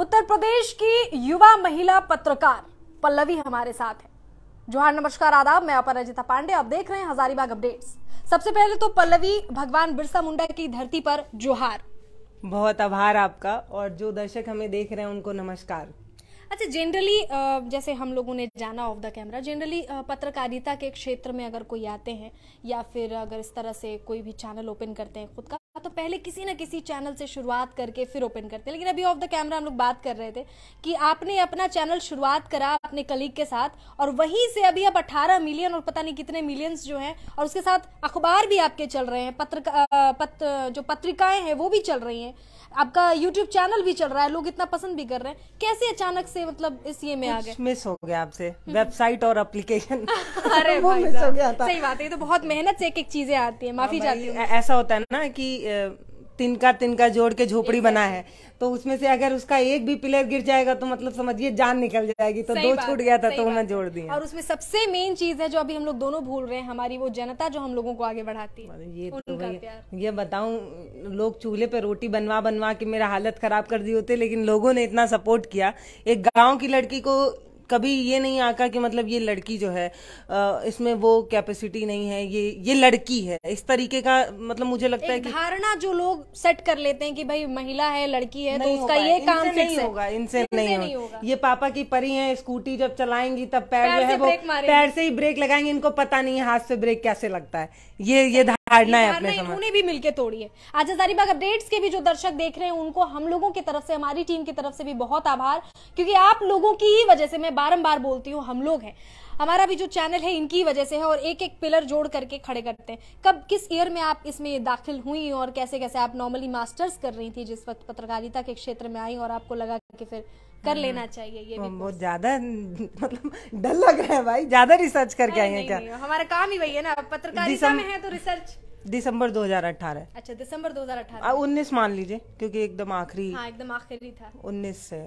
उत्तर प्रदेश की युवा महिला पत्रकार पल्लवी हमारे साथ है जोहार नमस्कार आदाब मैं अपराजिता पांडे आप देख रहे हैं हजारीबाग अपडेट्स सबसे पहले तो पल्लवी भगवान बिरसा मुंडा की धरती पर जोहार बहुत आभार आपका और जो दर्शक हमें देख रहे हैं उनको नमस्कार अच्छा जनरली जैसे हम लोगों ने जाना ऑफ द कैमरा जनरली पत्रकारिता के क्षेत्र में अगर कोई आते हैं या फिर अगर इस तरह से कोई भी चैनल ओपन करते हैं खुद का तो पहले किसी ना किसी चैनल से शुरुआत करके फिर ओपन करते हैं लेकिन अभी ऑफ द कैमरा हम लोग बात कर रहे थे कि आपने अपना चैनल शुरुआत करा अपने कलीग के साथ और वहीं से अभी आप 18 मिलियन और पता नहीं कितने मिलियंस जो हैं और उसके साथ अखबार भी आपके चल रहे हैं पत्र जो पत्रिकाएं हैं वो भी चल रही हैं आपका यूट्यूब चैनल भी चल रहा है लोग इतना पसंद भी कर रहे हैं कैसे अचानक से मतलब इस ये में आ गए मिस हो गया आपसे वेबसाइट हम्म। और एप्लीकेशन अरे वो मिस हो गया था सही बात है तो बहुत मेहनत से एक एक चीजें आती है माफी चाहती हूँ ऐसा होता है ना कि तिनका तिनका जोड़ के झोपड़ी बना है तो उसमें से अगर उसका एक भी पिलर गिर जाएगा तो मतलब समझिए जान निकल जाएगी तो दो छूट गया था तो मैं जोड़ दिया और उसमें सबसे मेन चीज है जो अभी हम लोग दोनों भूल रहे हैं हमारी वो जनता जो हम लोगों को आगे बढ़ाती है ये तो ये बताऊं लोग चूल्हे पे रोटी बनवा बनवा के मेरा हालत खराब कर दी होते लेकिन लोगों ने इतना सपोर्ट किया एक गाँव की लड़की को कभी ये नहीं आका कि मतलब ये लड़की जो है इसमें वो कैपेसिटी नहीं है ये ये लड़की है इस तरीके का मतलब मुझे लगता है धारणा जो लोग सेट कर लेते हैं कि भाई महिला है लड़की है तो उसका ये काम नहीं होगा इनसे नहीं होगा ये पापा की परी है स्कूटी जब चलाएंगी तब पैर जो है वो पैर से ही ब्रेक लगाएंगे इनको पता नहीं है हाथ से ब्रेक कैसे लगता है ये ये फाड़ना है अपने भी मिलकर तोड़ी है आज बाग अपडेट्स के भी जो दर्शक देख रहे हैं उनको हम लोगों की तरफ से हमारी टीम की तरफ से भी बहुत आभार क्योंकि आप लोगों की ही वजह से मैं बारम्बार बोलती हूँ हम लोग हैं हमारा भी जो चैनल है इनकी वजह से है और एक एक पिलर जोड़ करके खड़े करते हैं कब किस ईयर में आप इसमें दाखिल हुई और कैसे कैसे आप नॉर्मली मास्टर्स कर रही थी जिस वक्त पत्रकारिता के क्षेत्र में आई और आपको लगा कि फिर कर लेना चाहिए ये भी तो बहुत ज्यादा मतलब डर लग रहा है भाई ज्यादा रिसर्च करके आए हैं क्या हमारा काम ही वही है ना पत्रकारिता में है तो रिसर्च दिसंबर 2018 अच्छा दिसंबर 2018 उन्नीस मान लीजिए क्योंकि एकदम आखिरी हाँ एकदम आखिरी था उन्नीस से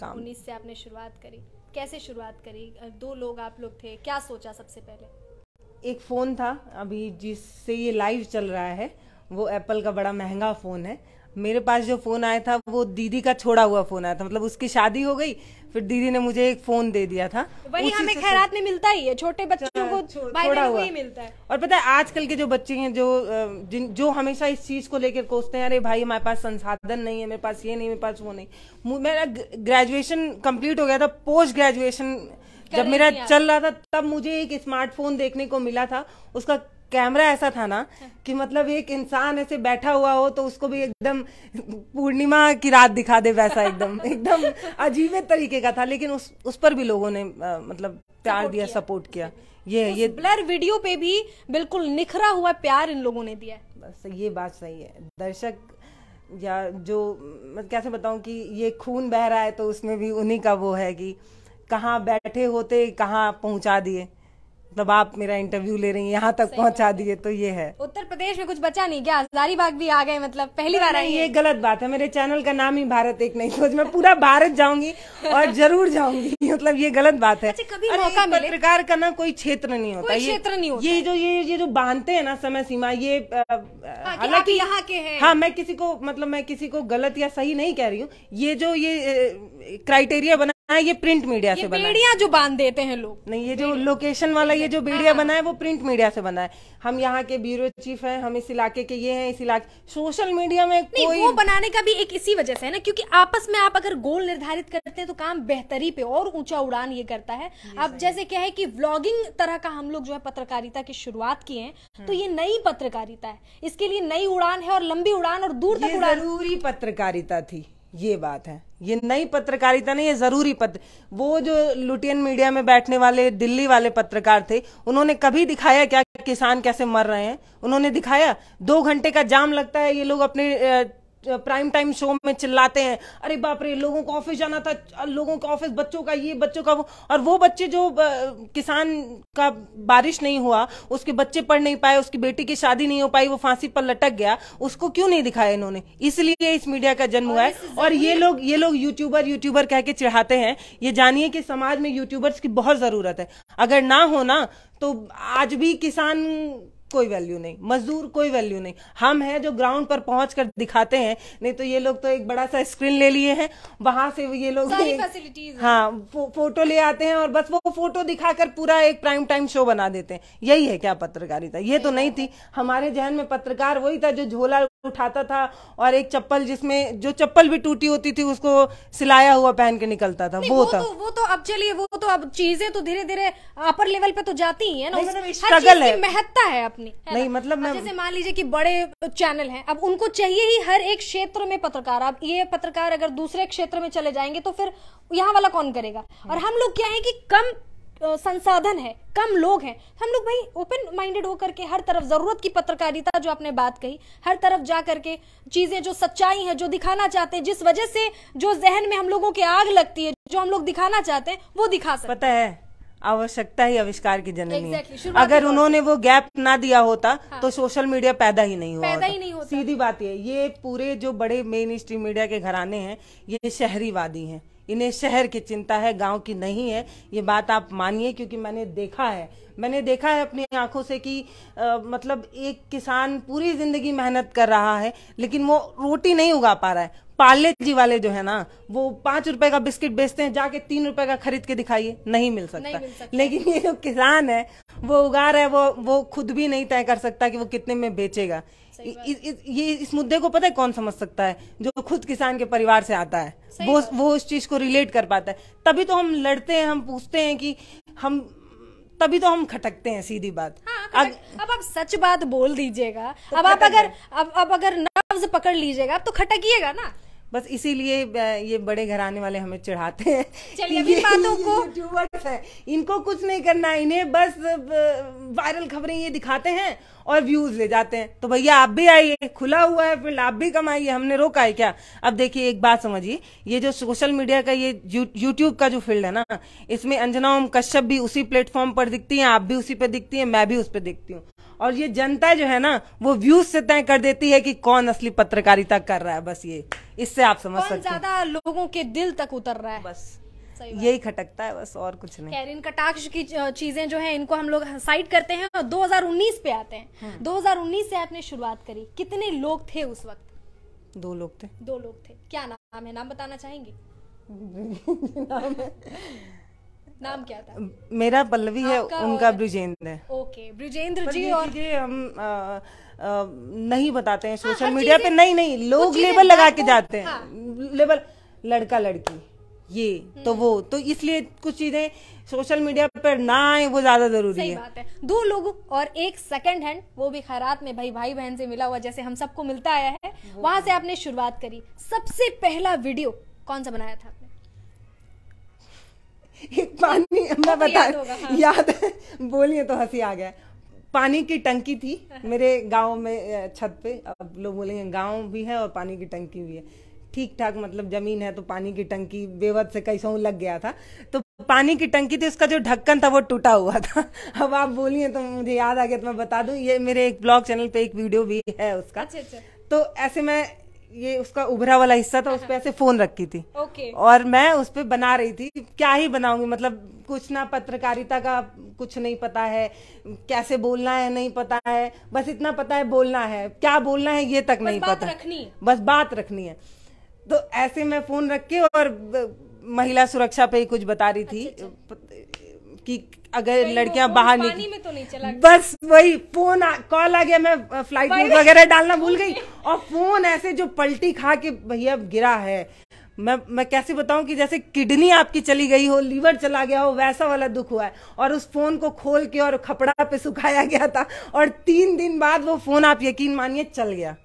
काम उन्नीस से आपने शुरुआत करी कैसे शुरुआत करी दो लोग आप लोग थे क्या सोचा सबसे पहले एक फ़ोन था अभी जिससे ये लाइव चल रहा है वो एप्पल का बड़ा महंगा फ़ोन है मेरे पास जो फोन आया था वो दीदी का छोड़ा हुआ फोन आया था मतलब उसकी शादी हो गई फिर दीदी ने मुझे एक फोन दे दिया था वही हमें खैरात में मिलता ही है छोटे बच्चों को छोड़ा हुआ ही मिलता है और पता है आजकल के जो बच्चे हैं जो जिन जो हमेशा इस चीज को लेकर कोसते हैं अरे भाई हमारे पास संसाधन नहीं है मेरे पास ये नहीं मेरे पास वो नहीं मेरा ग्रेजुएशन कम्प्लीट हो गया था पोस्ट ग्रेजुएशन जब मेरा चल रहा था तब मुझे एक स्मार्टफोन देखने को मिला था उसका कैमरा ऐसा था ना कि मतलब एक इंसान ऐसे बैठा हुआ हो तो उसको भी एकदम पूर्णिमा की रात दिखा दे वैसा एकदम एकदम अजीब तरीके का था लेकिन उस उस पर भी लोगों ने आ, मतलब प्यार दिया सपोर्ट किया ये ये ब्लर वीडियो पे भी बिल्कुल निखरा हुआ प्यार इन लोगों ने दिया बस ये बात सही है दर्शक या जो मैं कैसे बताऊं कि ये खून बह रहा है तो उसमें भी उन्हीं का वो है कि कहाँ बैठे होते कहाँ पहुंचा दिए मतलब आप मेरा इंटरव्यू ले रही हैं यहाँ तक पहुँचा दिए तो ये है उत्तर प्रदेश में कुछ बचा नहीं क्या हजारीबाग भी आ गए मतलब पहली बार आई ये गलत बात है मेरे चैनल का नाम ही भारत एक नहीं सोच तो मैं पूरा भारत जाऊंगी और जरूर जाऊंगी मतलब ये गलत बात है अच्छा, पत्रकार का ना कोई क्षेत्र नहीं होता क्षेत्र नहीं होता ये जो ये ये जो बांधते है ना समय सीमा ये हाँ, हालांकि यहाँ के है हाँ मैं किसी को मतलब मैं किसी को गलत या सही नहीं कह रही हूँ ये जो ये क्राइटेरिया बना हाँ ये प्रिंट मीडिया से बेड़िया जो बांध देते हैं लोग नहीं ये जो लोकेशन वाला ये जो बेड़िया हाँ। बना है वो प्रिंट मीडिया से बना है हम यहाँ के ब्यूरो चीफ हैं हम इस इलाके के ये हैं इस इलाके सोशल मीडिया में नहीं कोई... वो बनाने का भी एक इसी वजह से है ना क्योंकि आपस में आप अगर गोल निर्धारित करते हैं तो काम बेहतरी पे और ऊंचा उड़ान ये करता है अब जैसे क्या है की व्लॉगिंग तरह का हम लोग जो है पत्रकारिता की शुरुआत किए हैं तो हाँ। ये नई पत्रकारिता है इसके लिए नई उड़ान है और लंबी उड़ान और दूर तक उड़ान पूरी पत्रकारिता थी ये बात है ये नई पत्रकारिता नहीं ये जरूरी पत्र वो जो लुटियन मीडिया में बैठने वाले दिल्ली वाले पत्रकार थे उन्होंने कभी दिखाया क्या किसान कैसे मर रहे हैं उन्होंने दिखाया दो घंटे का जाम लगता है ये लोग अपने प्राइम टाइम शो में चिल्लाते हैं अरे बाप रे लोगों को ऑफिस जाना था लोगों का ऑफिस बच्चों का ये बच्चों का वो और वो बच्चे जो किसान का बारिश नहीं हुआ उसके बच्चे पढ़ नहीं पाए उसकी बेटी की शादी नहीं हो पाई वो फांसी पर लटक गया उसको क्यों नहीं दिखाया इन्होंने इसलिए इस मीडिया का जन्म हुआ है और ये लोग ये लोग यूट्यूबर यूट्यूबर कह के चिढ़ाते हैं ये जानिए कि समाज में यूट्यूबर्स की बहुत जरूरत है अगर ना हो ना तो आज भी किसान कोई वैल्यू नहीं मजदूर कोई वैल्यू नहीं हम हैं जो ग्राउंड पर पहुंच कर दिखाते हैं नहीं तो ये लोग तो एक बड़ा सा स्क्रीन ले लिए हैं वहां से ये लोग हाँ फो, फोटो ले आते हैं और बस वो फोटो दिखाकर पूरा एक प्राइम टाइम शो बना देते हैं यही है क्या पत्रकारिता ये तो नहीं थी हमारे जहन में पत्रकार वही था जो झोला उठाता था और एक चप्पल जिसमें जो चप्पल भी टूटी होती थी उसको सिलाया हुआ पहन के निकलता था वो, वो था तो, वो तो अब चलिए वो तो अब चीजें तो धीरे धीरे अपर लेवल पे तो जाती ही मतलब है ना स्ट्रगल है महत्ता है अपनी है नहीं मतलब मैं जैसे मान लीजिए कि बड़े चैनल हैं अब उनको चाहिए ही हर एक क्षेत्र में पत्रकार अब ये पत्रकार अगर दूसरे क्षेत्र में चले जाएंगे तो फिर यहाँ वाला कौन करेगा हम्म। और हम लोग क्या है की कम संसाधन है कम लोग हैं हम लोग भाई ओपन माइंडेड होकर के हर तरफ ज़रूरत की पत्रकारिता जो आपने बात कही हर तरफ जा करके चीज़ें जो सच्चाई है जो दिखाना चाहते हैं जिस वजह से जो जहन में हम लोगों की आग लगती है जो हम लोग दिखाना चाहते हैं वो दिखा सकते पता है आवश्यकता ही आविष्कार की जननी exactly, है अगर उन्होंने वो गैप ना दिया होता हाँ। तो सोशल मीडिया पैदा ही नहीं हुआ पैदा ही नहीं होता सीधी बात ये ये पूरे जो बड़े मेन स्ट्रीम मीडिया के घराने हैं ये शहरीवादी हैं इन्हें शहर की चिंता है गांव की नहीं है ये बात आप मानिए क्योंकि मैंने देखा है मैंने देखा है अपनी आंखों से कि आ, मतलब एक किसान पूरी जिंदगी मेहनत कर रहा है लेकिन वो रोटी नहीं उगा पा रहा है पाले जी वाले जो है ना वो पांच रुपए का बिस्किट बेचते हैं जाके तीन रुपए का खरीद के दिखाइए नहीं मिल सकता नहीं मिल सकता। लेकिन ये जो किसान है वो उगा रहा है वो वो खुद भी नहीं तय कर सकता कि वो कितने में बेचेगा ये इस मुद्दे को पता है कौन समझ सकता है जो खुद किसान के परिवार से आता है वो वो इस चीज को रिलेट कर पाता है तभी तो हम लड़ते हैं हम पूछते हैं कि हम तभी तो हम खटकते हैं सीधी बात हाँ, अग... अब आप सच बात बोल दीजिएगा तो अब आप अगर अब अब अगर नब्ज पकड़ लीजिएगा आप तो खटकिएगा ना बस इसीलिए ये बड़े घराने वाले हमें चिढ़ाते हैं चलिए अभी बातों को है इनको कुछ नहीं करना इन्हें बस वायरल खबरें ये दिखाते हैं और व्यूज ले जाते हैं तो भैया आप भी आइए खुला हुआ है फील्ड आप भी कमाइए हमने रोका है क्या अब देखिए एक बात समझिए ये जो सोशल मीडिया का ये यूट्यूब का जो फील्ड है ना इसमें अंजना ओम कश्यप भी उसी प्लेटफॉर्म पर दिखती हैं आप भी उसी पर दिखती हैं मैं भी उस पर दिखती हूँ और ये जनता जो है ना वो व्यूज से तय कर देती है कि कौन असली पत्रकारिता कर रहा है बस ये इससे आप समझ सकते हैं ज्यादा लोगों के दिल तक उतर रहा है बस यही खटकता है बस और कुछ नहीं कैरिन कटाक्ष की चीजें जो है इनको हम लोग साइड करते हैं और 2019 पे आते हैं 2019 हाँ। से आपने शुरुआत करी कितने लोग थे उस वक्त दो लोग थे दो लोग थे क्या नाम है नाम बताना चाहेंगे नाम क्या था मेरा पल्लवी है उनका ब्रिजेंद्र ओके ब्रिजेंद्र जी और ये हम नहीं बताते हैं हाँ, सोशल मीडिया पे नहीं नहीं लोग लेबल लगा के जाते हैं लेबल हाँ। लड़का लड़की ये तो हम्म। वो तो इसलिए कुछ चीजें सोशल मीडिया पर ना आए वो ज्यादा जरूरी सही है बात है दो लोग और एक सेकंड हैंड वो भी खैरात में भाई भाई बहन से मिला हुआ जैसे हम सबको मिलता आया है वहां से हाँ। आपने शुरुआत करी सबसे पहला वीडियो कौन सा बनाया था एक पानी मैं बता याद, हाँ। याद बोलिए तो हंसी आ गया पानी की टंकी थी मेरे गांव में छत पे अब लोग बोलेंगे गांव भी है और पानी की टंकी भी है ठीक ठाक मतलब जमीन है तो पानी की टंकी बेवत से सौ लग गया था तो पानी की टंकी थी उसका जो ढक्कन था वो टूटा हुआ था अब आप बोलिए तो मुझे याद आ गया तो मैं बता दूं ये मेरे एक ब्लॉग चैनल पे एक वीडियो भी है उसका अच्छा, अच्छा। तो ऐसे मैं ये उसका उभरा वाला हिस्सा था उस पर ऐसे फोन रखी थी ओके और मैं उस पर बना रही थी क्या ही बनाऊंगी मतलब कुछ ना पत्रकारिता का कुछ नहीं पता है कैसे बोलना है नहीं पता है बस इतना पता है बोलना है क्या बोलना है ये तक नहीं पता रखनी बस बात रखनी है तो ऐसे मैं फोन रख के और महिला सुरक्षा पे ही कुछ बता रही थी अच्छा, अच्छा। कि अगर लड़कियां बाहर निकली में तो नहीं चला बस वही फोन कॉल आ गया मैं फ्लाइट मोड वगैरह डालना भूल गई और फोन ऐसे जो पलटी खा के भैया गिरा है मैं मैं कैसे बताऊं कि जैसे किडनी आपकी चली गई हो लीवर चला गया हो वैसा वाला दुख हुआ है और उस फोन को खोल के और खपड़ा पे सुखाया गया था और तीन दिन बाद वो फोन आप यकीन मानिए चल गया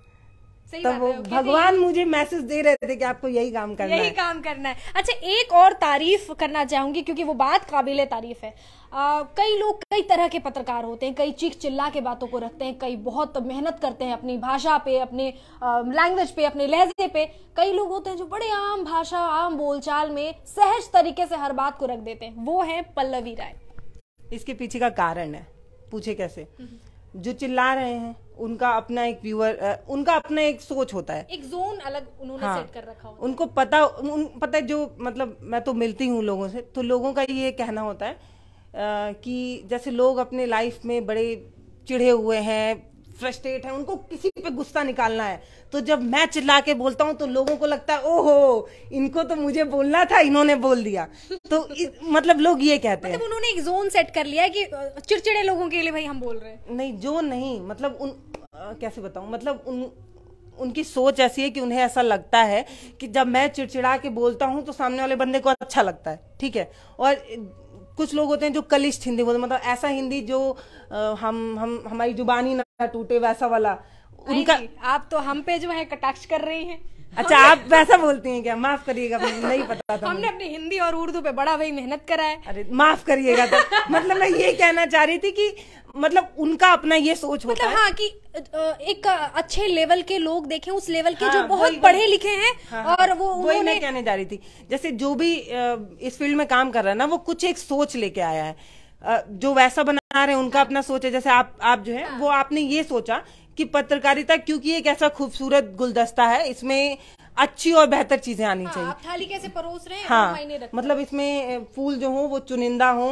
तो वो भगवान मुझे मैसेज दे रहे थे कि आपको यही काम करना यही है। काम करना है अच्छा एक और तारीफ करना चाहूंगी क्योंकि वो बात काबिल तारीफ है आ, कई लोग कई तरह के पत्रकार होते हैं कई चीख चिल्ला के बातों को रखते हैं कई बहुत मेहनत करते हैं अपनी भाषा पे अपने लैंग्वेज पे अपने लहजे पे कई लोग होते हैं जो बड़े आम भाषा आम बोलचाल में सहज तरीके से हर बात को रख देते हैं वो है पल्लवी राय इसके पीछे का कारण है पूछे कैसे हम्म। जो चिल्ला रहे हैं उनका अपना एक व्यूअर उनका अपना एक सोच होता है एक जोन अलग उन्होंने हाँ, सेट कर रखा होता उनको पता उन पता है जो मतलब मैं तो मिलती हूँ लोगों से तो लोगों का ये कहना होता है आ, कि जैसे लोग अपने लाइफ में बड़े चिढ़े हुए हैं फ्रस्ट्रेट है उनको किसी पे गुस्सा निकालना है तो जब मैं चिल्ला के बोलता हूँ तो लोगों को लगता है ओहो इनको तो मुझे बोलना था इन्होंने बोल दिया तो इस, मतलब लोग ये कहते मतलब हैं उन्होंने एक जोन सेट कर लिया है कि चिड़चिड़े लोगों के लिए भाई हम बोल रहे हैं नहीं जोन नहीं मतलब उन आ, कैसे बताऊँ मतलब उन उनकी सोच ऐसी है कि उन्हें ऐसा लगता है कि जब मैं चिड़चिड़ा के बोलता हूँ तो सामने वाले बंदे को अच्छा लगता है ठीक है और कुछ लोग होते हैं जो कलिष्ठ हिंदी बोलते मतलब ऐसा हिंदी जो हम हम हमारी जुबानी ना टूटे वैसा वाला उनका आप तो हम पे जो है कटाक्ष कर रही हैं अच्छा आप वैसा बोलती हैं क्या माफ करिएगा नहीं पता था हमने अपनी हिंदी और उर्दू पे बड़ा भाई मेहनत करा है अरे माफ करिएगा तो मतलब मैं ये कहना चाह रही थी कि मतलब उनका अपना ये सोच होता मतलब है हाँ कि एक अच्छे लेवल के लोग देखें उस लेवल के हाँ, जो बहुत पढ़े लिखे हैं हाँ, हाँ और हाँ, वो वही मैं कहने जा रही थी जैसे जो भी इस फील्ड में काम कर रहा है ना वो कुछ एक सोच लेके आया है जो वैसा बना रहे हैं उनका अपना सोच है जैसे आप आप जो है हाँ। वो आपने ये सोचा कि पत्रकारिता क्योंकि एक ऐसा खूबसूरत गुलदस्ता है इसमें अच्छी और बेहतर चीजें आनी हाँ, चाहिए थाली कैसे परोस रहे हैं हाँ मतलब इसमें फूल जो हो वो चुनिंदा हो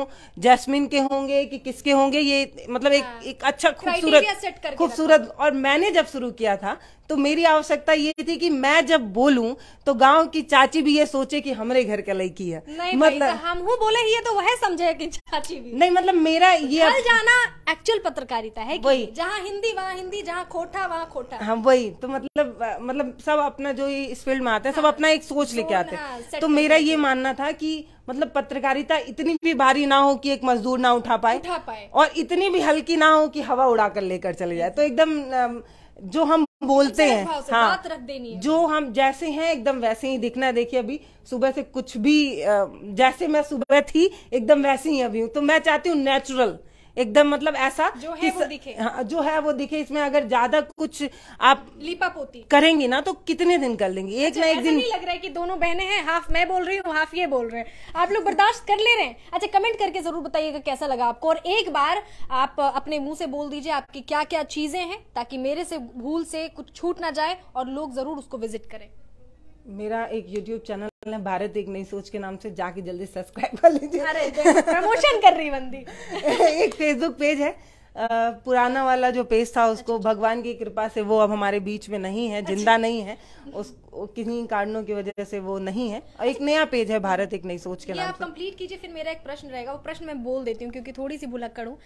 जैस्मिन के होंगे कि किसके होंगे ये मतलब हाँ, एक एक अच्छा खूबसूरत खूबसूरत और मैंने जब शुरू किया था तो मेरी आवश्यकता ये थी कि मैं जब बोलूं तो गांव की चाची भी ये सोचे कि हमारे घर का लड़की है नहीं तो मतलब हम हूँ बोले ही है तो वह समझे कि चाची भी नहीं मतलब मेरा ये अब... जाना एक्चुअल पत्रकारिता है वही जहाँ हिंदी वहाँ हिंदी जहाँ खोटा वहाँ खोटा हाँ वही तो मतलब मतलब सब अपना जो इस फील्ड में आते हैं सब हाँ, अपना एक सोच लेके आते हैं तो मेरा ये मानना था कि मतलब पत्रकारिता इतनी भी भारी ना हो कि एक मजदूर ना उठा पाए उठा पाए और इतनी भी हल्की ना हो कि हवा उड़ा कर लेकर चले जाए तो एकदम जो हम बोलते हैं हाँ बात रख देनी है। जो हम जैसे हैं एकदम वैसे ही दिखना देखिए अभी सुबह से कुछ भी जैसे मैं सुबह थी एकदम वैसे ही अभी हूँ तो मैं चाहती हूँ नेचुरल एकदम मतलब ऐसा जो है वो दिखे हाँ, जो है वो दिखे इसमें अगर ज्यादा कुछ आप लिपा पोती करेंगी ना तो कितने दिन कर लेंगे एक अच्छा, ना एक दिन नहीं लग रहा है कि दोनों बहने हैं हाफ मैं बोल रही हूँ हाफ ये बोल रहे हैं आप लोग बर्दाश्त कर ले रहे हैं अच्छा कमेंट करके जरूर बताइएगा कैसा लगा आपको और एक बार आप अपने मुंह से बोल दीजिए आपकी क्या क्या चीजें हैं ताकि मेरे से भूल से कुछ छूट ना जाए और लोग जरूर उसको विजिट करें मेरा एक यूट्यूब चैनल है भारत एक नई सोच के नाम से जाके जल्दी सब्सक्राइब कर लीजिए अरे प्रमोशन कर रही बंदी एक फेसबुक पेज है पुराना वाला जो पेज था उसको अच्छा, अच्छा। भगवान की कृपा से वो अब हमारे बीच में नहीं है अच्छा। जिंदा अच्छा। नहीं है उस किन्हीं कारणों की वजह से वो नहीं है और एक नया पेज है भारत एक नई सोच के नाम आप कंप्लीट कीजिए फिर मेरा एक प्रश्न रहेगा वो प्रश्न मैं बोल देती हूँ क्योंकि थोड़ी सी भुलक्कड़ हूँ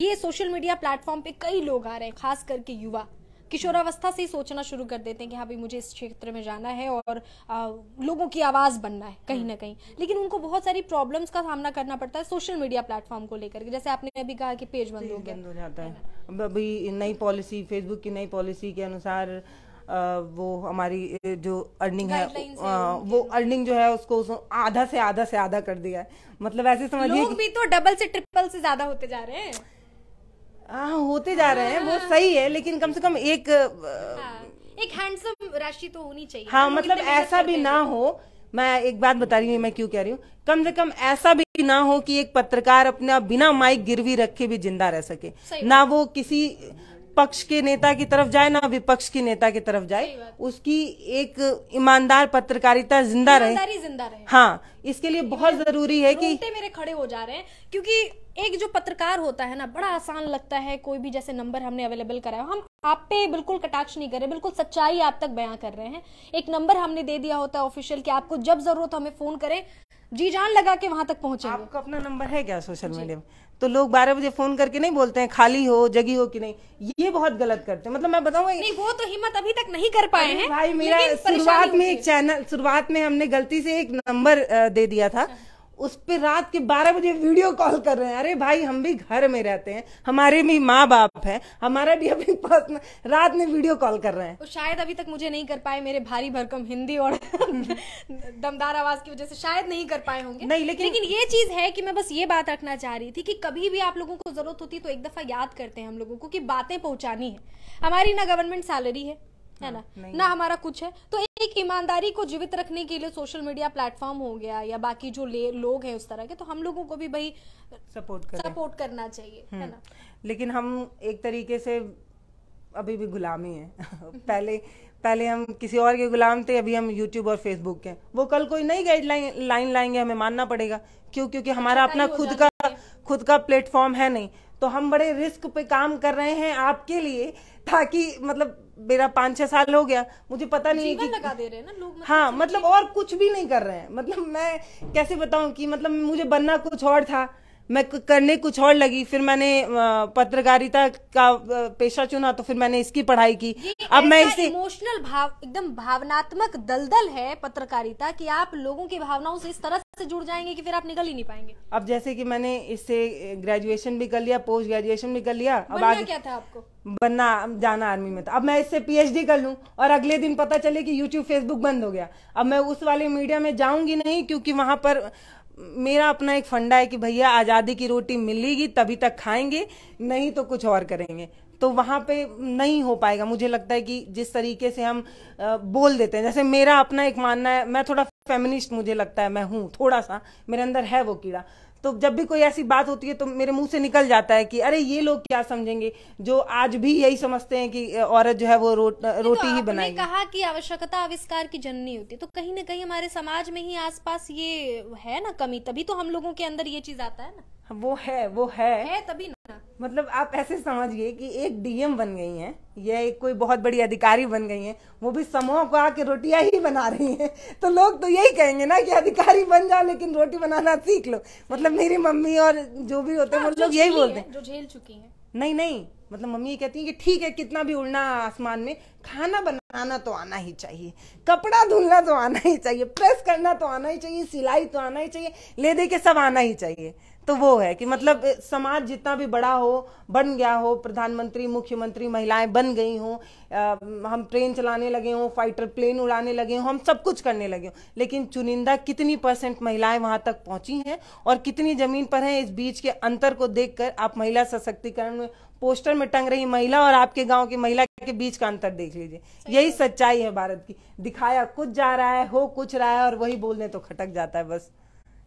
ये सोशल मीडिया प्लेटफॉर्म पे कई लोग आ रहे हैं खास करके युवा किशोरावस्था से ही सोचना शुरू कर देते हैं कि हाँ भाई मुझे इस क्षेत्र में जाना है और आ, लोगों की आवाज़ बनना है कहीं ना कहीं लेकिन उनको बहुत सारी प्रॉब्लम्स का सामना करना पड़ता है सोशल मीडिया प्लेटफॉर्म को लेकर जैसे आपने अभी कहा कि पेज बंद हो गया बंद हो जाता है अभी नई पॉलिसी फेसबुक की नई पॉलिसी के अनुसार आ, वो हमारी जो अर्निंग है आ, वो अर्निंग जो है उसको आधा से आधा से आधा कर दिया है मतलब ऐसे समझिए लोग भी तो डबल से ट्रिपल से ज्यादा होते जा रहे हैं आ, हाँ, होते जा रहे हैं वो हाँ। सही है लेकिन कम से कम एक हाँ, एक हैंडसम राशि तो होनी चाहिए हाँ मतलब ऐसा भी ना हो मैं एक बात बता रही हूँ मैं क्यों कह रही हूँ कम से कम ऐसा भी ना हो कि एक पत्रकार अपना बिना माइक गिरवी रखे भी जिंदा रह सके ना वो किसी पक्ष के नेता की तरफ जाए ना विपक्ष की नेता की तरफ जाए उसकी एक ईमानदार पत्रकारिता जिंदा रहे जिंदा रहे हाँ इसके लिए बहुत जरूरी है कि मेरे खड़े हो जा रहे हैं क्योंकि एक जो पत्रकार होता है ना बड़ा आसान लगता है कोई भी जैसे नंबर हमने अवेलेबल कराया हम आप पे बिल्कुल कटाक्ष नहीं कर रहे बिल्कुल सच्चाई आप तक बयां कर रहे हैं एक नंबर हमने दे दिया होता है ऑफिशियल कि आपको जब जरूरत हो हमें फोन करें जी जान लगा के वहां तक पहुंचे आपका अपना नंबर है क्या सोशल मीडिया में तो लोग बारह बजे फोन करके नहीं बोलते हैं खाली हो जगी हो कि नहीं ये बहुत गलत करते हैं मतलब मैं बताऊंगा नहीं वो तो हिम्मत अभी तक नहीं कर पाए हैं भाई मेरा शुरुआत में एक चैनल शुरुआत में हमने गलती से एक नंबर दे दिया था अच्छा। उस पर रात के बारह बजे वीडियो कॉल कर रहे हैं अरे भाई हम भी घर में रहते हैं हमारे भी माँ बाप है हमारा भी अभी रात में वीडियो कॉल कर रहे हैं तो शायद अभी तक मुझे नहीं कर पाए मेरे भारी भरकम हिंदी और दमदार आवाज की वजह से शायद नहीं कर पाए होंगे नहीं लेकिन लेकिन ये चीज है कि मैं बस ये बात रखना चाह रही थी कि कभी भी आप लोगों को जरूरत होती है तो एक दफा याद करते हैं हम लोगों को कि बातें पहुंचानी है हमारी ना गवर्नमेंट सैलरी है है ना ना हमारा कुछ है तो एक ईमानदारी को जीवित रखने के लिए सोशल मीडिया प्लेटफॉर्म हो गया या बाकी जो लोग हैं उस तरह के तो हम लोगों को भी भाई सपोर्ट सपोर्ट करना चाहिए है हम्म। ना लेकिन हम एक तरीके से अभी भी गुलामी है पहले पहले हम किसी और के गुलाम थे अभी हम यूट्यूब और फेसबुक के वो कल कोई नई गाइडलाइन लाइन लाएंगे हमें मानना पड़ेगा क्यों क्योंकि हमारा अपना खुद का खुद का प्लेटफॉर्म है नहीं तो हम बड़े रिस्क पे काम कर रहे हैं आपके लिए ताकि मतलब मेरा पाँच छह साल हो गया मुझे पता नहीं कि लगा दे रहे हैं ना लोग मतलब हाँ मतलब और कुछ भी नहीं कर रहे हैं मतलब मैं कैसे बताऊं कि मतलब मुझे बनना कुछ और था मैं करने कुछ और लगी फिर मैंने पत्रकारिता का पेशा चुना तो फिर मैंने इसकी पढ़ाई की अब मैं इसे इमोशनल भाव एकदम भावनात्मक दलदल है पत्रकारिता कि आप लोगों की भावनाओं से इस तरह से जुड़ जाएंगे कि फिर आप निकल ही नहीं पाएंगे अब जैसे कि मैंने इससे ग्रेजुएशन भी कर लिया पोस्ट ग्रेजुएशन भी कर लिया अब आगे क्या था आपको बनना जाना आर्मी में था अब मैं इससे पीएचडी कर लूं और अगले दिन पता चले कि यूट्यूब फेसबुक बंद हो गया अब मैं उस वाले मीडिया में जाऊंगी नहीं क्योंकि वहां पर मेरा अपना एक फंडा है कि भैया आज़ादी की रोटी मिलेगी तभी तक खाएंगे नहीं तो कुछ और करेंगे तो वहाँ पे नहीं हो पाएगा मुझे लगता है कि जिस तरीके से हम बोल देते हैं जैसे मेरा अपना एक मानना है मैं थोड़ा फेमिनिस्ट मुझे लगता है मैं हूँ थोड़ा सा मेरे अंदर है वो कीड़ा तो जब भी कोई ऐसी बात होती है तो मेरे मुंह से निकल जाता है कि अरे ये लोग क्या समझेंगे जो आज भी यही समझते हैं कि औरत जो है वो रो, तो रोटी तो ही बनाएगी कहा कि आवश्यकता आविष्कार की जननी होती है तो कहीं ना कहीं हमारे समाज में ही आसपास ये है ना कमी तभी तो हम लोगों के अंदर ये चीज आता है ना वो है वो है है तभी ना मतलब आप ऐसे समझिए कि एक डीएम बन गई हैं या एक कोई बहुत बड़ी अधिकारी बन गई हैं वो भी समूह को आके रोटियां ही बना रही हैं तो लोग तो यही कहेंगे ना कि अधिकारी बन जाओ लेकिन रोटी बनाना सीख लो मतलब मेरी मम्मी और जो भी होते हैं वो हाँ, लोग यही बोलते हैं जो झेल चुकी है नहीं नहीं मतलब मम्मी ये कहती है कि ठीक है कितना भी उड़ना आसमान में खाना बनाना तो आना ही चाहिए कपड़ा धुलना तो आना ही चाहिए प्रेस करना तो आना ही चाहिए सिलाई तो आना ही चाहिए ले दे के सब आना ही चाहिए तो वो है कि मतलब समाज जितना भी बड़ा हो बन गया हो प्रधानमंत्री मुख्यमंत्री महिलाएं बन गई हों हम ट्रेन चलाने लगे हों फाइटर प्लेन उड़ाने लगे हों हम सब कुछ करने लगे हों लेकिन चुनिंदा कितनी परसेंट महिलाएं वहां तक पहुंची हैं और कितनी जमीन पर हैं इस बीच के अंतर को देखकर आप महिला सशक्तिकरण में पोस्टर में टंग रही महिला और आपके गांव की महिला के बीच का अंतर देख लीजिए यही सच्चाई है भारत की दिखाया कुछ जा रहा है हो कुछ रहा है और वही बोलने तो खटक जाता है बस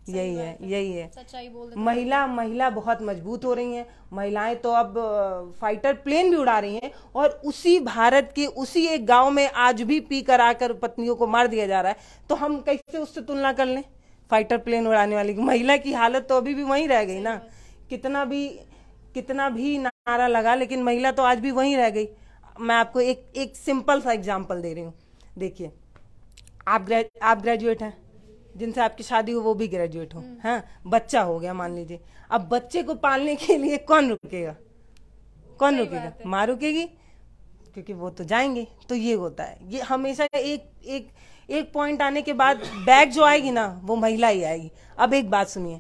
यही है यही है सच्चाई बोल महिला महिला बहुत मजबूत हो रही हैं महिलाएं तो अब फाइटर प्लेन भी उड़ा रही हैं और उसी भारत के उसी एक गांव में आज भी पी कर आकर पत्नियों को मार दिया जा रहा है तो हम कैसे उससे तुलना कर लें फाइटर प्लेन उड़ाने वाली की महिला की हालत तो अभी भी वहीं रह गई ना कितना भी कितना भी नारा लगा लेकिन महिला तो आज भी वहीं रह गई मैं आपको एक एक सिंपल सा एग्जाम्पल दे रही हूँ देखिए आप ग्रेज आप ग्रेजुएट हैं जिनसे आपकी शादी हो वो भी ग्रेजुएट हो हम्म। हाँ बच्चा हो गया मान लीजिए अब बच्चे को पालने के लिए कौन रुकेगा कौन रुकेगा माँ रुकेगी क्योंकि वो तो जाएंगे तो ये होता है ये हमेशा एक एक एक पॉइंट आने के बाद बैग जो आएगी ना वो महिला ही आएगी अब एक बात सुनिए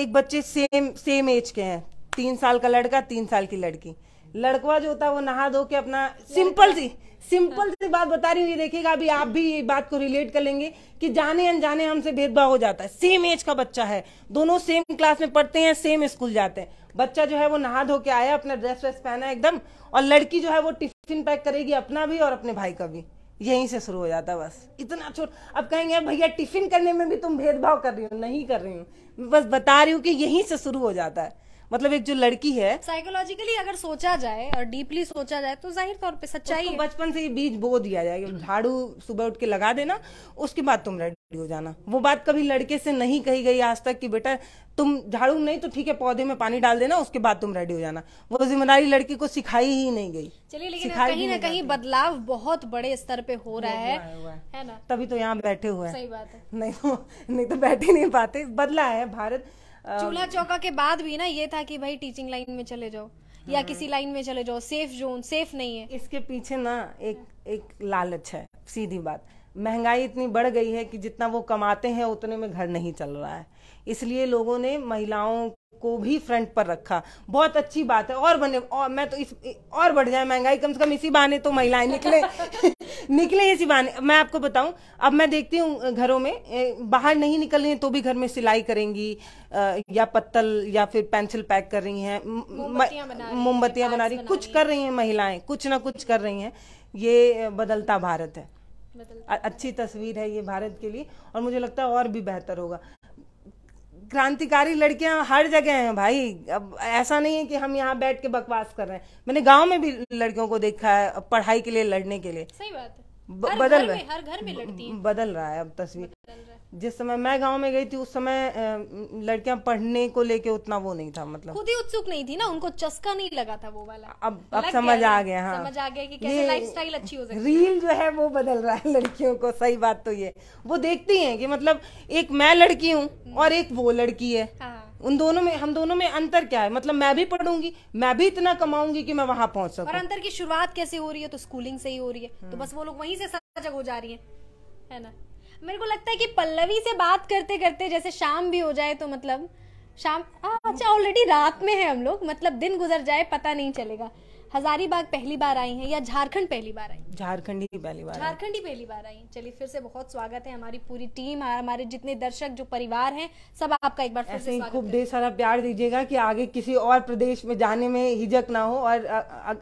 एक बच्चे सेम सेम एज के हैं तीन साल का लड़का तीन साल की लड़की लड़कवा जो होता है वो नहा धो के अपना सिंपल सी सिंपल हाँ। सी बात बता रही हूँ ये देखिएगा अभी आप भी ये बात को रिलेट कर लेंगे कि जाने अनजाने हमसे भेदभाव हो जाता है सेम एज का बच्चा है दोनों सेम क्लास में पढ़ते हैं सेम स्कूल जाते हैं बच्चा जो है वो नहा धो के आया अपना ड्रेस वेस पहना एकदम और लड़की जो है वो टिफिन पैक करेगी अपना भी और अपने भाई का भी यहीं से शुरू हो जाता है बस इतना छोट अब कहेंगे भैया टिफिन करने में भी तुम भेदभाव कर रही हो नहीं कर रही हूँ बस बता रही हूँ कि यहीं से शुरू हो जाता है मतलब एक जो लड़की है साइकोलॉजिकली अगर सोचा जाए और डीपली सोचा जाए तो जाहिर तौर पे सच्चाई तो बचपन से ही बीज बो दिया जाए झाड़ू सुबह उठ के लगा देना उसके बाद तुम रेडी हो जाना वो बात कभी लड़के से नहीं कही गई आज तक कि बेटा तुम झाड़ू नहीं तो ठीक है पौधे में पानी डाल देना उसके बाद तुम रेडी हो जाना वो जिम्मेदारी लड़की को सिखाई ही नहीं गई चलिए लेकिन कहीं ना कहीं बदलाव बहुत बड़े स्तर पे हो रहा है है ना तभी तो यहाँ बैठे हुए हैं सही बात है नहीं तो नहीं तो बैठे नहीं पाते बदला है भारत Um, चूल्हा चौका के बाद भी ना ये था कि भाई टीचिंग लाइन में चले जाओ या हाँ। किसी लाइन में चले जाओ सेफ जोन सेफ नहीं है इसके पीछे ना एक एक लालच है सीधी बात महंगाई इतनी बढ़ गई है कि जितना वो कमाते हैं उतने में घर नहीं चल रहा है इसलिए लोगों ने महिलाओं को भी फ्रंट पर रखा बहुत अच्छी बात है और बने और मैं तो इस और बढ़ जाए महंगाई कम से कम इसी बहाने तो महिलाएं निकले निकले इसी बहाने मैं आपको बताऊं अब मैं देखती हूँ घरों में बाहर नहीं निकल रही है तो भी घर में सिलाई करेंगी या पत्तल या फिर पेंसिल पैक कर रही हैं मोमबत्तियां बना रही कुछ कर रही हैं महिलाएं कुछ ना कुछ कर रही हैं ये बदलता भारत है अच्छी तस्वीर है ये भारत के लिए और मुझे लगता है और भी बेहतर होगा क्रांतिकारी लड़कियां हर जगह हैं भाई अब ऐसा नहीं है कि हम यहाँ बैठ के बकवास कर रहे हैं मैंने गांव में भी लड़कियों को देखा है पढ़ाई के लिए लड़ने के लिए सही बात है ब, हर बदल रहा हर घर में लड़ती है बदल रहा है अब तस्वीर जिस समय मैं गांव में गई थी उस समय लड़कियां पढ़ने को लेके उतना वो नहीं था मतलब खुद ही उत्सुक नहीं थी ना उनको चस्का नहीं लगा था वो वाला अब अब समझ आ गया हाँ समझ आ गया कि कैसे लाइफस्टाइल अच्छी हो सकती रील जो है वो बदल रहा है लड़कियों को सही बात तो ये वो देखती है की मतलब एक मैं लड़की हूँ हम्म। और एक वो लड़की है हाँ। उन दोनों में हम दोनों में अंतर क्या है मतलब मैं भी पढ़ूंगी मैं भी इतना कमाऊंगी कि मैं वहां पहुंच सकूं और अंतर की शुरुआत कैसे हो रही है तो स्कूलिंग से ही हो रही है तो बस वो लोग वहीं से सजग हो जा रही है है ना मेरे को लगता है कि पल्लवी से बात करते करते जैसे शाम भी हो जाए तो मतलब शाम अच्छा ऑलरेडी रात में है हम लोग मतलब दिन गुजर जाए पता नहीं चलेगा हजारीबाग पहली बार आई हैं या झारखंड पहली बार आई झारखंड ही पहली बार झारखंड ही पहली बार आई चलिए फिर से बहुत स्वागत है हमारी पूरी टीम हमारे जितने दर्शक जो परिवार हैं सब आपका एक बार फिर से खूब ढेर सारा प्यार दीजिएगा कि आगे किसी और प्रदेश में जाने में हिजक ना हो और आ, आ,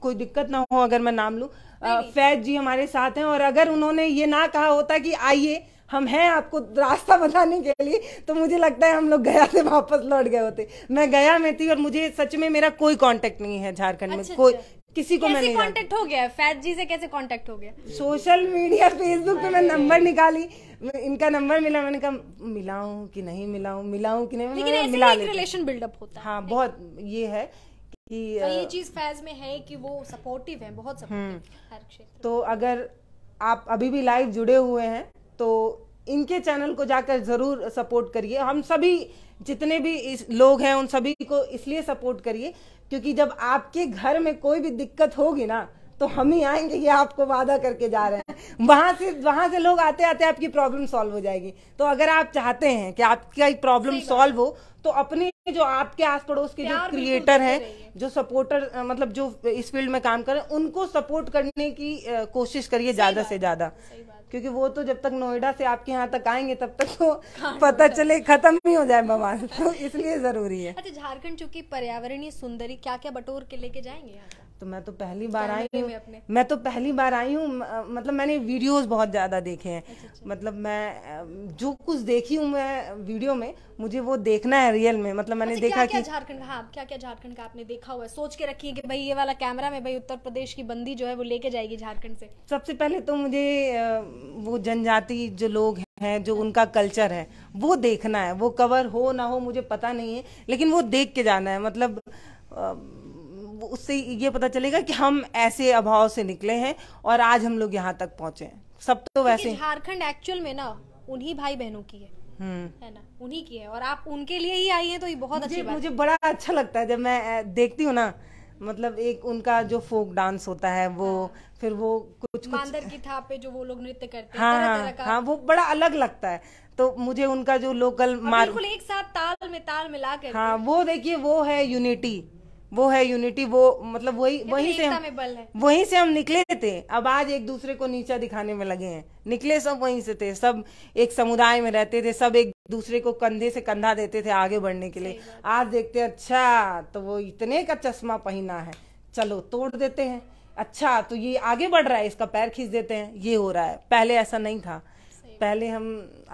कोई दिक्कत ना हो अगर मैं नाम लूँ फैज जी हमारे साथ हैं और अगर उन्होंने ये ना कहा होता कि आइए हम हैं आपको रास्ता बताने के लिए तो मुझे लगता है हम लोग गया से वापस लौट गए होते मैं गया में थी और मुझे सच में मेरा कोई कांटेक्ट नहीं है झारखंड अच्छा, में कोई अच्छा। किसी को मैंने नहीं कांटेक्ट हो गया फैज जी से कैसे कांटेक्ट हो गया सोशल मीडिया फेसबुक पे मैं नंबर निकाली इनका नंबर मिला मैंने कहा मिलाऊं कि नहीं मिलाऊं मिलाऊं कि नहीं लेकिन मिला रिलेशन बिल्डअप होता है हाँ बहुत ये है कि तो ये चीज फैज में है कि वो सपोर्टिव है बहुत सपोर्टिव हम्म। हर क्षेत्र तो अगर आप अभी भी लाइव जुड़े हुए हैं तो इनके चैनल को जाकर ज़रूर सपोर्ट करिए हम सभी जितने भी इस लोग हैं उन सभी को इसलिए सपोर्ट करिए क्योंकि जब आपके घर में कोई भी दिक्कत होगी ना तो हम ही आएंगे ये आपको वादा करके जा रहे हैं वहां से वहां से लोग आते आते आपकी प्रॉब्लम सॉल्व हो जाएगी तो अगर आप चाहते हैं कि आपकी प्रॉब्लम सॉल्व हो तो अपने जो आपके आस पड़ोस के जो क्रिएटर हैं जो सपोर्टर मतलब जो इस फील्ड में काम कर रहे हैं उनको सपोर्ट करने की कोशिश करिए ज्यादा से ज्यादा क्योंकि वो तो जब तक नोएडा से आपके यहाँ तक आएंगे तब तक तो पता चले खत्म ही हो जाए बवाल तो इसलिए जरूरी है अच्छा झारखंड चूंकि पर्यावरणीय सुंदरी क्या क्या बटोर के लेके जाएंगे तो, तो मैं तो पहली बार आई हूँ मैं तो पहली बार आई हूँ मतलब मैंने वीडियोस बहुत ज़्यादा देखे हैं अच्छा, अच्छा। मतलब मैं जो कुछ देखी हूँ मैं वीडियो में मुझे वो देखना है रियल में मतलब मैंने अच्छा, देखा क्या, कि झारखंड हाँ क्या क्या झारखंड का आपने देखा हुआ है सोच के रखिए कि भाई ये वाला कैमरा में भाई उत्तर प्रदेश की बंदी जो है वो लेके जाएगी झारखंड से सबसे पहले तो मुझे वो जनजाति जो लोग हैं जो उनका कल्चर है वो देखना है वो कवर हो ना हो मुझे पता नहीं है लेकिन वो देख के जाना है मतलब उससे ये पता चलेगा कि हम ऐसे अभाव से निकले हैं और आज हम लोग यहाँ तक पहुँचे सब तो वैसे झारखंड एक्चुअल में ना उन्हीं भाई बहनों की है हम्म। है ना उन्हीं की है और आप उनके लिए ही आई हैं तो ये बहुत मुझे, अच्छी बात मुझे बड़ा अच्छा लगता है जब मैं देखती हूँ ना मतलब एक उनका जो फोक डांस होता है वो हाँ। फिर वो कुछ मांदर की थाप पे जो वो लोग नृत्य करते हैं हाँ, हाँ, हाँ वो बड़ा अलग लगता है तो मुझे उनका जो लोकल बिल्कुल एक साथ ताल में ताल मिला कर हाँ वो देखिए वो है यूनिटी वो है यूनिटी वो मतलब वही वहीं से हम वहीं से हम निकले थे अब आज एक दूसरे को नीचा दिखाने में लगे हैं निकले सब वहीं से थे सब एक समुदाय में रहते थे सब एक दूसरे को कंधे से कंधा देते थे आगे बढ़ने के लिए आज देखते हैं अच्छा तो वो इतने का चश्मा पहना है चलो तोड़ देते हैं अच्छा तो ये आगे बढ़ रहा है इसका पैर खींच देते हैं ये हो रहा है पहले ऐसा नहीं था पहले हम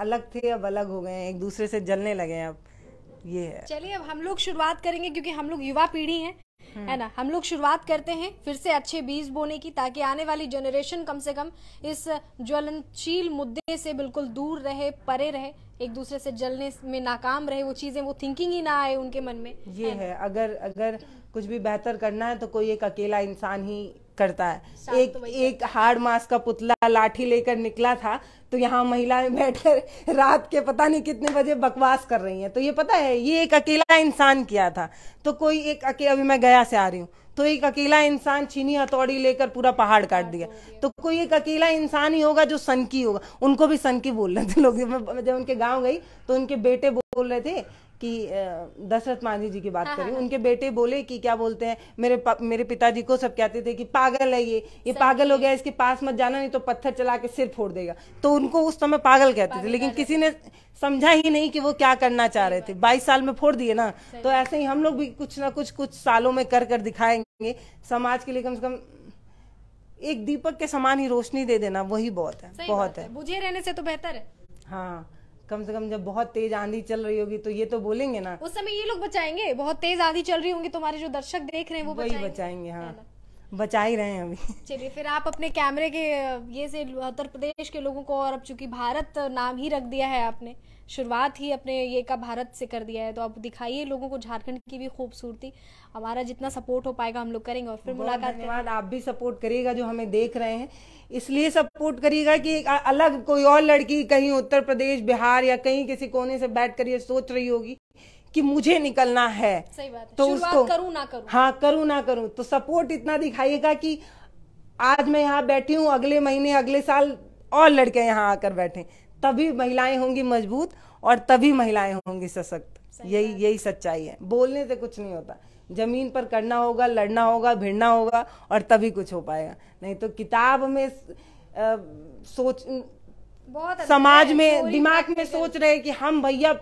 अलग थे अब अलग हो गए हैं एक दूसरे से जलने लगे हैं अब ये है चलिए अब हम लोग शुरुआत करेंगे क्योंकि हम लोग युवा पीढ़ी हैं हम्म। है ना हम लोग शुरुआत करते हैं फिर से अच्छे बीज बोने की ताकि आने वाली जनरेशन कम से कम इस ज्वलनशील मुद्दे से बिल्कुल दूर रहे परे रहे एक दूसरे से जलने में नाकाम रहे वो चीजें वो थिंकिंग ही ना आए उनके मन में ये है, है अगर अगर कुछ भी बेहतर करना है तो कोई एक अकेला इंसान ही करता है एक तो एक हार्ड मास का पुतला लाठी लेकर निकला था तो यहाँ महिलाएं बैठकर रात के पता नहीं कितने बजे बकवास कर रही हैं तो ये पता है ये एक अकेला इंसान किया था तो कोई एक अकेला अभी मैं गया से आ रही हूँ तो एक अकेला इंसान छीनी हथौड़ी लेकर पूरा पहाड़ काट दिया हाँ, तो, तो कोई एक अकेला इंसान ही होगा जो सनकी होगा उनको भी सनकी बोल रहे थे लोग जब उनके गाँव गई तो उनके बेटे बोल रहे थे कि दशरथ मांझी जी की बात करें हाँ, हाँ, करी हाँ। उनके बेटे बोले कि क्या बोलते हैं मेरे मेरे पिताजी को सब कहते थे कि पागल है ये ये पागल हो गया इसके पास मत जाना नहीं तो पत्थर चला के सिर फोड़ देगा तो उनको उस समय पागल कहते थे लेकिन किसी ने समझा ही नहीं कि वो क्या करना चाह रहे थे बाईस साल में फोड़ दिए ना तो ऐसे ही हम लोग भी कुछ ना कुछ कुछ सालों में कर कर दिखाएंगे समाज के लिए कम से कम एक दीपक के समान ही रोशनी दे देना वही बहुत है बहुत है मुझे रहने से तो बेहतर है हाँ कम से कम जब बहुत तेज आंधी चल रही होगी तो ये तो बोलेंगे ना उस समय ये लोग बचाएंगे बहुत तेज आंधी चल रही होंगी तुम्हारे जो दर्शक देख रहे हैं वो बचाएंगे, बचाएंगे हाँ बचा ही रहे हैं अभी चलिए फिर आप अपने कैमरे के ये से उत्तर प्रदेश के लोगों को और अब चूंकि भारत नाम ही रख दिया है आपने शुरुआत ही अपने ये का भारत से कर दिया है तो आप दिखाइए लोगों को झारखंड की भी खूबसूरती हमारा जितना सपोर्ट हो पाएगा हम लोग करेंगे और फिर मुलाकात धन्यवाद आप भी सपोर्ट करिएगा जो हमें देख रहे हैं इसलिए सपोर्ट करिएगा कि अलग कोई और लड़की कहीं उत्तर प्रदेश बिहार या कहीं किसी कोने से बैठ कर ये सोच रही होगी कि मुझे निकलना है सही बात तो उसको करूं ना करूं हाँ करूँ ना करूँ तो सपोर्ट इतना दिखाइएगा कि आज मैं यहाँ बैठी हूँ अगले महीने अगले साल और लड़के यहाँ आकर बैठे तभी महिलाएं होंगी मजबूत और तभी महिलाएं होंगी सशक्त यही यही सच्चाई है बोलने से कुछ नहीं होता जमीन पर करना होगा लड़ना होगा भिड़ना होगा और तभी कुछ हो पाएगा नहीं तो किताब में आ, सोच बहुत समाज में दिमाग में सोच रहे कि हम भैया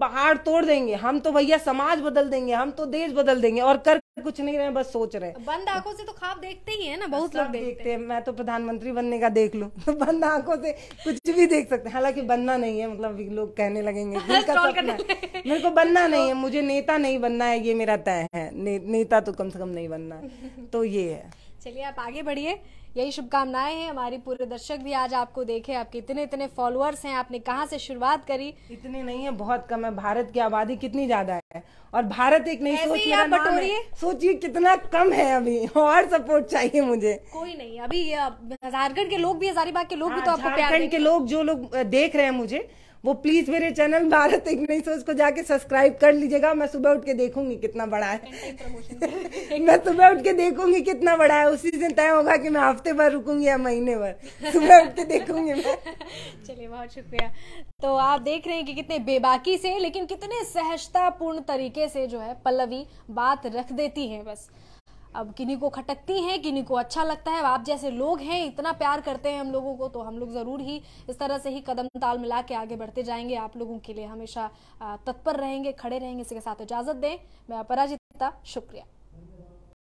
पहाड़ तोड़ देंगे हम तो भैया समाज बदल देंगे हम तो देश बदल देंगे और कर कुछ नहीं रहे बस सोच रहे बंद आंखों से तो खाब देखते ही है ना बहुत लोग देखते, देखते हैं मैं तो प्रधानमंत्री बनने का देख लूँ तो बंद आंखों से कुछ भी देख सकते हैं हालांकि बनना नहीं है मतलब लोग कहने लगेंगे मेरे को बनना तो नहीं है मुझे नेता नहीं बनना है ये मेरा तय है नेता तो कम से कम नहीं बनना है तो ये है चलिए आप आगे बढ़िए यही शुभकामनाएं हैं हमारी पूरे दर्शक भी आज आपको देखे आपके इतने इतने फॉलोअर्स हैं आपने कहाँ से शुरुआत करी इतने नहीं है बहुत कम है भारत की आबादी कितनी ज्यादा है और भारत एक नहीं सोच मेरा नाम है सोचिए कितना कम है अभी और सपोर्ट चाहिए मुझे कोई नहीं अभी झारखंड के लोग भी हजारीबाग के लोग भी तो आपको हाँ, प्यार के लोग जो लोग देख रहे हैं मुझे वो प्लीज़ मेरे चैनल भारत एक नहीं तो सोच को जाके सब्सक्राइब कर लीजिएगा मैं सुबह उठ के देखूंगी कितना बड़ा है मैं सुबह उठ के देखूंगी कितना बड़ा है उसी दिन तय होगा कि मैं हफ्ते भर रुकूंगी या महीने भर सुबह उठ के देखूंगी मैं चलिए बहुत शुक्रिया तो आप देख रहे हैं कि कितने बेबाकी से लेकिन कितने सहजतापूर्ण तरीके से जो है पल्लवी बात रख देती है बस अब किन्हीं को खटकती हैं किन्हीं को अच्छा लगता है आप जैसे लोग हैं इतना प्यार करते हैं हम लोगों को तो हम लोग ज़रूर ही इस तरह से ही कदम ताल मिला के आगे बढ़ते जाएंगे आप लोगों के लिए हमेशा तत्पर रहेंगे खड़े रहेंगे इसके साथ इजाज़त दें मैं अपराजिता शुक्रिया